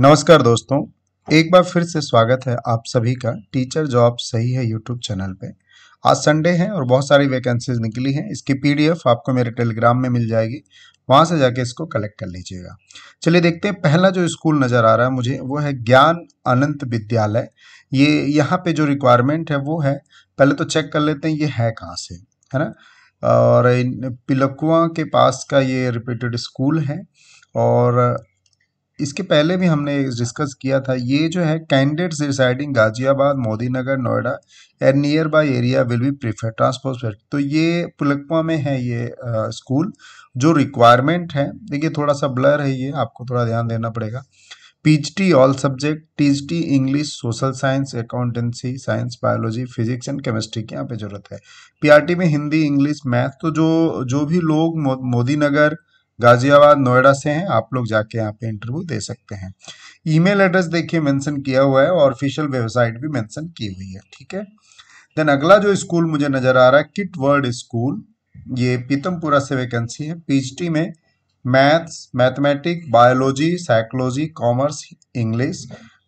नमस्कार दोस्तों एक बार फिर से स्वागत है आप सभी का टीचर जॉब सही है यूट्यूब चैनल पे आज संडे है और बहुत सारी वैकेंसीज निकली हैं इसकी पीडीएफ आपको मेरे टेलीग्राम में मिल जाएगी वहाँ से जाके इसको कलेक्ट कर लीजिएगा चलिए देखते हैं पहला जो स्कूल नज़र आ रहा है मुझे वो है ज्ञान अनंत विद्यालय ये यहाँ पर जो रिक्वायरमेंट है वो है पहले तो चेक कर लेते हैं ये है कहाँ से है ना और पिलकुआ के पास का ये रिपीटेड स्कूल है और इसके पहले भी हमने डिस्कस किया था ये जो है candidates residing Ghaziabad Modinagar Noida and nearby area will be prefer transport तो ये पुलकवा में है ये आ, स्कूल जो रिक्वायरमेंट है देखिए थोड़ा सा ब्लर है ये आपको थोड़ा ध्यान देना पड़ेगा T all subject T English social science accountancy science biology physics and chemistry की यहाँ पे जरूरत है पीआरटी में हिंदी इंग्लिश मैथ तो जो जो भी लोग मोदी नगर गाजियाबाद नोएडा से हैं आप लोग जाके यहाँ पे इंटरव्यू दे सकते हैं ईमेल एड्रेस देखिए मेंशन किया हुआ है और ऑफिशियल वेबसाइट भी मेंशन की हुई है ठीक है देन अगला जो स्कूल मुझे नज़र आ रहा है किट वर्ल्ड स्कूल ये पीतमपुरा से वैकेंसी है पीएचडी में maths mathematic biology psychology commerce English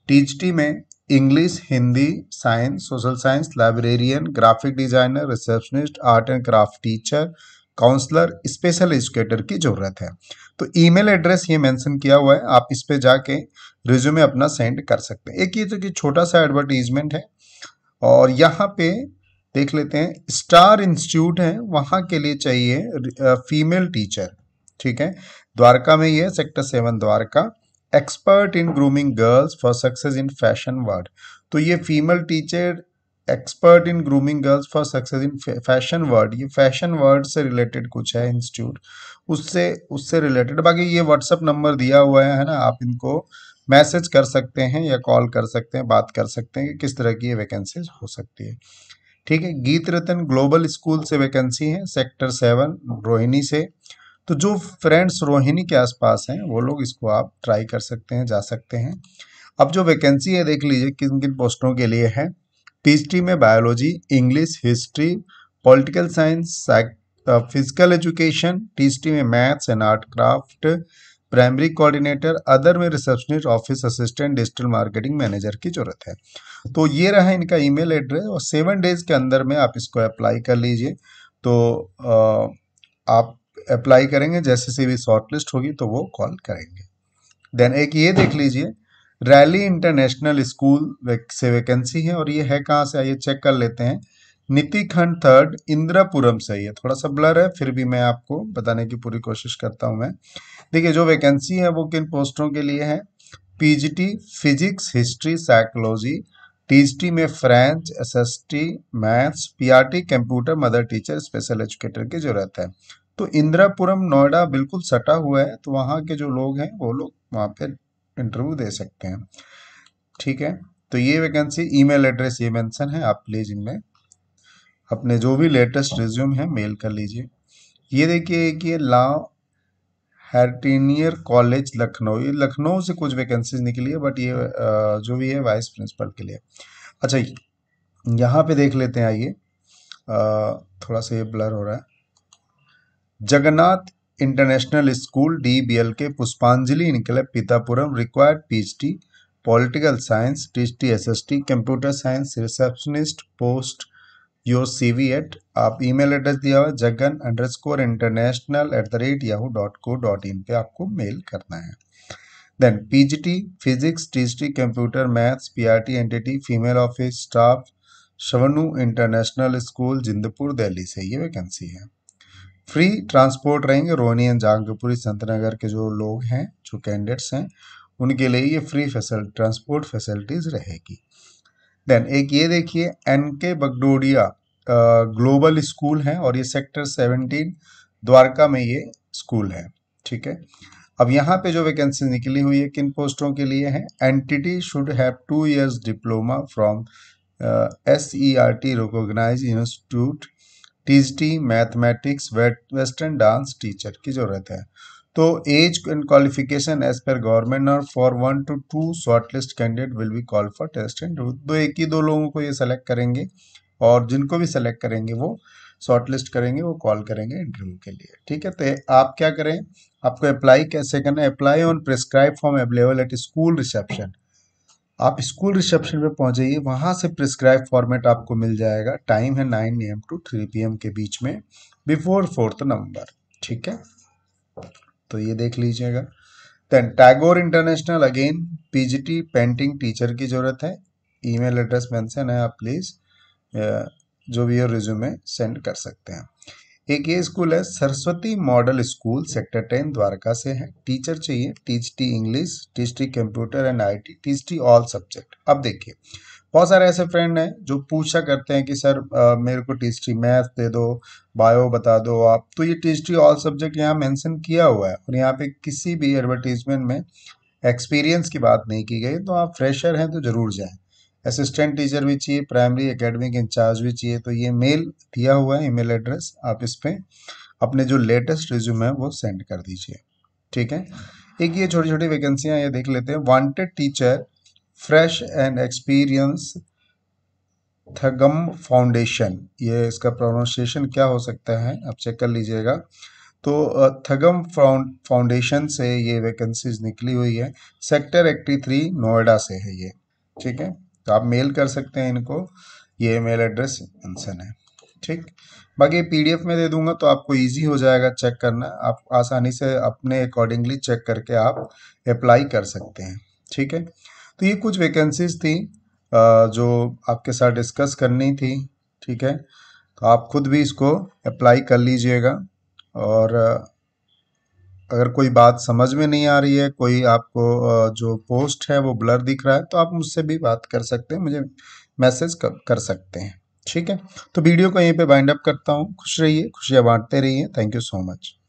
टीचटी में English Hindi science social science librarian graphic designer receptionist art and craft teacher counsellor special educator की ज़रूरत है तो ईमेल एड्रेस ये मेंशन किया हुआ है आप इस पर जाके रिज्यूमे अपना सेंड कर सकते हैं एक ये तो कि छोटा सा एडवर्टीजमेंट है और यहाँ पे देख लेते हैं स्टार इंस्टीट्यूट है वहाँ के लिए चाहिए फीमेल टीचर ठीक है द्वारका में ये sector seven Dwarka expert in grooming girls for success in fashion world तो ये female teacher expert in grooming girls for success in fashion world ये फैशन वर्ड से रिलेटेड कुछ है इंस्टीट्यूट उससे उससे रिलेटेड बाकी ये व्हाट्सअप नंबर दिया हुआ है ना आप इनको मैसेज कर सकते हैं या कॉल कर सकते हैं बात कर सकते हैं कि किस तरह की ये वैकेंसीज हो सकती है ठीक है गीत रतन ग्लोबल स्कूल से वैकेंसी है सेक्टर सेवन रोहिणी से तो जो फ्रेंड्स रोहिणी के आसपास हैं वो लोग इसको आप ट्राई कर सकते हैं जा सकते हैं अब जो वैकेंसी है देख लीजिए किन किन पोस्टों के लिए है टी में biology English history political science physical education T में maths and art craft primary coordinator other में receptionist office assistant digital marketing manager की ज़रूरत है तो ये रहा इनका ईमेल एड्रेस और सेवन डेज के अंदर में आप इसको अप्लाई कर लीजिए तो आप अप्लाई करेंगे जैसे से भी शॉर्ट लिस्ट होगी तो वो कॉल करेंगे देन एक ये देख लीजिए रैली इंटरनेशनल स्कूल से वैकेंसी है और ये है कहाँ से आइए चेक कर लेते हैं नीति खंड थर्ड इंद्रपुरम से ये थोड़ा सा ब्लर है फिर भी मैं आपको बताने की पूरी कोशिश करता हूँ मैं देखिए जो वैकेंसी है वो किन पोस्टों के लिए है PGT physics history psychology T में French S SST maths P computer mother teacher special educator की जरूरत है तो इंदिरापुरम नोएडा बिल्कुल सटा हुआ है तो वहाँ के जो लोग हैं वो लोग वहाँ पे इंटरव्यू दे सकते हैं ठीक है तो ये वैकेंसी ईमेल एड्रेस ये मेंशन है आप प्लीज इनमें अपने जो भी लेटेस्ट रिज्यूम है मेल कर लीजिए ये देखिए कि ये लाओ हैटिनियर कॉलेज लखनऊ ये लखनऊ से कुछ वैकेंसीज निकली है बट ये जो भी है वाइस प्रिंसिपल के लिए अच्छा यहाँ पे देख लेते हैं आइए थोड़ा सा ये ब्लर हो रहा है जगन्नाथ इंटरनेशनल स्कूल डीबीएल के Pushpanjali enclave Pitampura required PhD political science T SST computer science receptionist post your CV at आप ईमेल एड्रेस दिया हुआ Jagan underscore international at the rate Yahoo dot co dot in पर आपको mail करना है then PGT physics T computer maths PRT T female office staff शवनु international school Jindpur Delhi से ये वैकेंसी है फ्री ट्रांसपोर्ट रहेंगे रोहनी एंड जांगपुरी संतनगर के जो लोग हैं जो कैंडिडेट्स हैं उनके लिए ये फ्री फैसल ट्रांसपोर्ट फैसिलिटीज़ रहेगी देन एक ये देखिए एन के बगडोडिया ग्लोबल स्कूल है और ये सेक्टर सेवनटीन द्वारका में ये स्कूल है ठीक है अब यहाँ पे जो वैकेंसी निकली हुई है किन पोस्टों के लिए है NTT should have two years diploma from S E R T recognise institute T mathematics western dance teacher की ज़रूरत है तो age and qualification as per government for one two two short list candidate will be call for test and दो एक ही दो लोगों को ये सेलेक्ट करेंगे और जिनको भी सेलेक्ट करेंगे वो शॉर्ट लिस्ट करेंगे वो कॉल करेंगे इंटरव्यू के लिए ठीक है तो आप क्या करें आपको अप्लाई कैसे करना है apply on prescribe form available at school reception आप स्कूल रिसेप्शन पे पहुंच जाइए वहाँ से प्रिस्क्राइब फॉर्मेट आपको मिल जाएगा टाइम है nine A M to three P M के बीच में बिफोर फोर्थ नवंबर ठीक है तो ये देख लीजिएगा then Tagore international again PGT painting teacher की ज़रूरत है ईमेल एड्रेस मेंशन है आप प्लीज़ जो भी हो रिज्यूमे सेंड कर सकते हैं एक ये स्कूल है Saraswati model school sector ten Dwarka से है टीचर चाहिए teach T English teach T computer and I T teach T all subject अब देखिए बहुत सारे ऐसे फ्रेंड हैं जो पूछा करते हैं कि सर आ, मेरे को टीच टी मैथ दे दो बायो बता दो आप तो ये टीच टी ऑल सब्जेक्ट यहाँ मेंशन किया हुआ है और यहाँ पे किसी भी एडवर्टीजमेंट में एक्सपीरियंस की बात नहीं की गई तो आप फ्रेशर हैं तो ज़रूर जाएँ असिस्टेंट टीचर भी चाहिए प्राइमरी एकेडमिक इंचार्ज भी चाहिए तो ये मेल दिया हुआ है ईमेल एड्रेस आप इस पर अपने जो लेटेस्ट रिज्यूम है वो सेंड कर दीजिए ठीक है एक ये छोटी छोटी वैकेंसियाँ ये देख लेते हैं wanted teacher fresh and experience Thagam foundation ये इसका प्रोनाउंसिएशन क्या हो सकता है आप चेक कर लीजिएगा तो थगम फाउंडेशन से ये वैकेंसीज निकली हुई है सेक्टर एक्टी थ्री नोएडा से है ये ठीक है तो आप मेल कर सकते हैं इनको ये मेल एड्रेस मेंशन है ठीक बाकी पीडीएफ में दे दूंगा तो आपको इजी हो जाएगा चेक करना आप आसानी से अपने अकॉर्डिंगली चेक करके आप अप्लाई कर सकते हैं ठीक है तो ये कुछ वैकेंसीज थी जो आपके साथ डिस्कस करनी थी ठीक है तो आप खुद भी इसको अप्लाई कर लीजिएगा और अगर कोई बात समझ में नहीं आ रही है कोई आपको जो पोस्ट है वो ब्लर दिख रहा है तो आप मुझसे भी बात कर सकते हैं मुझे मैसेज कर, कर सकते हैं ठीक है तो वीडियो को यहीं पे बाइंड अप करता हूँ खुश रहिए खुशियाँ बांटते रहिए थैंक यू सो मच